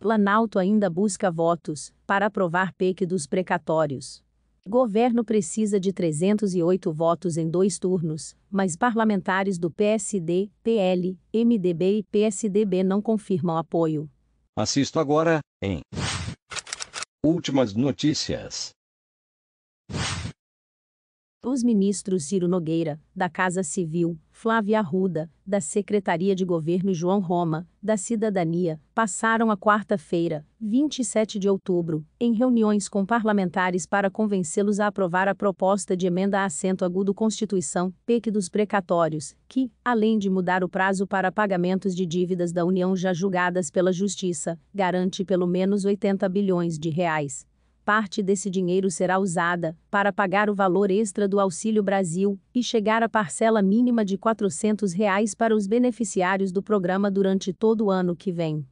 Planalto ainda busca votos para aprovar PEC dos precatórios. Governo precisa de 308 votos em dois turnos, mas parlamentares do PSD, PL, MDB e PSDB não confirmam apoio. Assisto agora, em Últimas notícias. Os ministros Ciro Nogueira, da Casa Civil, Flávia Arruda, da Secretaria de Governo e João Roma, da Cidadania, passaram a quarta-feira, 27 de outubro, em reuniões com parlamentares para convencê-los a aprovar a proposta de emenda a assento agudo Constituição, PEC dos precatórios, que, além de mudar o prazo para pagamentos de dívidas da União já julgadas pela Justiça, garante pelo menos 80 bilhões de reais parte desse dinheiro será usada para pagar o valor extra do Auxílio Brasil e chegar à parcela mínima de R$ 400 reais para os beneficiários do programa durante todo o ano que vem.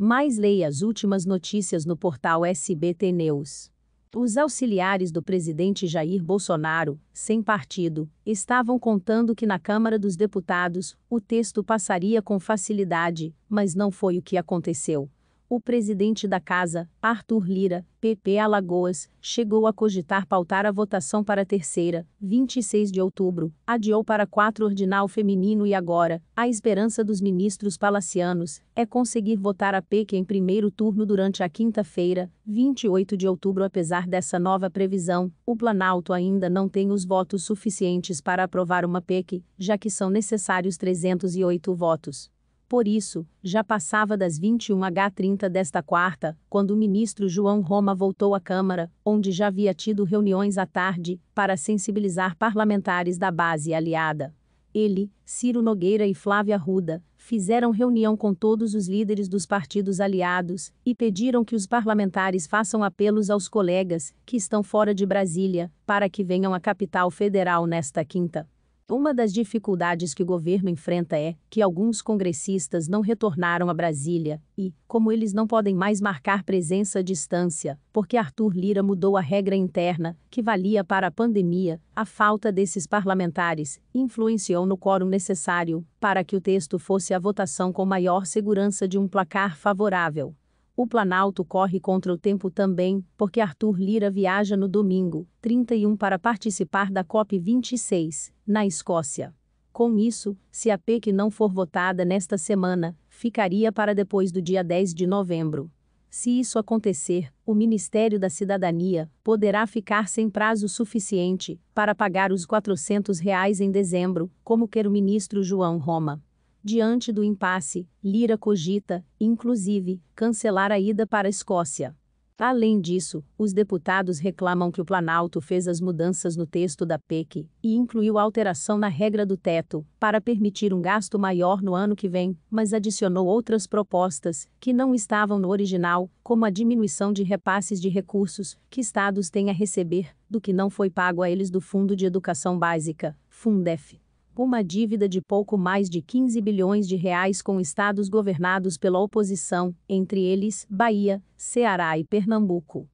Mais leia as últimas notícias no portal SBT News. Os auxiliares do presidente Jair Bolsonaro, sem partido, estavam contando que na Câmara dos Deputados o texto passaria com facilidade, mas não foi o que aconteceu. O presidente da casa, Arthur Lira, PP Alagoas, chegou a cogitar pautar a votação para terceira, 26 de outubro, adiou para quatro ordinal feminino e agora, a esperança dos ministros palacianos é conseguir votar a PEC em primeiro turno durante a quinta-feira, 28 de outubro. Apesar dessa nova previsão, o Planalto ainda não tem os votos suficientes para aprovar uma PEC, já que são necessários 308 votos. Por isso, já passava das 21h30 desta quarta, quando o ministro João Roma voltou à Câmara, onde já havia tido reuniões à tarde, para sensibilizar parlamentares da base aliada. Ele, Ciro Nogueira e Flávia Ruda, fizeram reunião com todos os líderes dos partidos aliados e pediram que os parlamentares façam apelos aos colegas que estão fora de Brasília para que venham à capital federal nesta quinta. Uma das dificuldades que o governo enfrenta é que alguns congressistas não retornaram a Brasília e, como eles não podem mais marcar presença à distância, porque Arthur Lira mudou a regra interna, que valia para a pandemia, a falta desses parlamentares influenciou no quórum necessário para que o texto fosse à votação com maior segurança de um placar favorável. O Planalto corre contra o tempo também, porque Arthur Lira viaja no domingo, 31 para participar da COP26, na Escócia. Com isso, se a PEC não for votada nesta semana, ficaria para depois do dia 10 de novembro. Se isso acontecer, o Ministério da Cidadania poderá ficar sem prazo suficiente para pagar os R$ 400 reais em dezembro, como quer o ministro João Roma. Diante do impasse, Lira cogita, inclusive, cancelar a ida para a Escócia. Além disso, os deputados reclamam que o Planalto fez as mudanças no texto da PEC e incluiu alteração na regra do teto para permitir um gasto maior no ano que vem, mas adicionou outras propostas que não estavam no original, como a diminuição de repasses de recursos que estados têm a receber do que não foi pago a eles do Fundo de Educação Básica, Fundef uma dívida de pouco mais de 15 bilhões de reais com estados governados pela oposição, entre eles Bahia, Ceará e Pernambuco.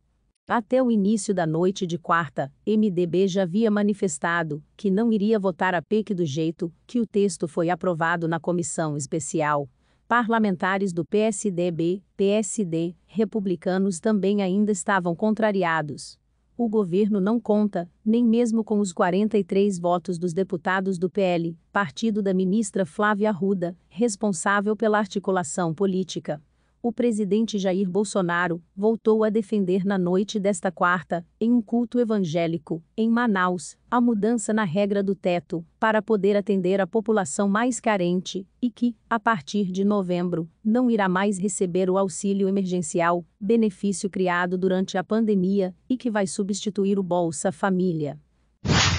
Até o início da noite de quarta, MDB já havia manifestado que não iria votar a PEC do jeito que o texto foi aprovado na comissão especial. Parlamentares do PSDB, PSD, republicanos também ainda estavam contrariados o governo não conta, nem mesmo com os 43 votos dos deputados do PL, partido da ministra Flávia Arruda, responsável pela articulação política o presidente Jair Bolsonaro voltou a defender na noite desta quarta, em um culto evangélico, em Manaus, a mudança na regra do teto, para poder atender a população mais carente, e que, a partir de novembro, não irá mais receber o auxílio emergencial, benefício criado durante a pandemia, e que vai substituir o Bolsa Família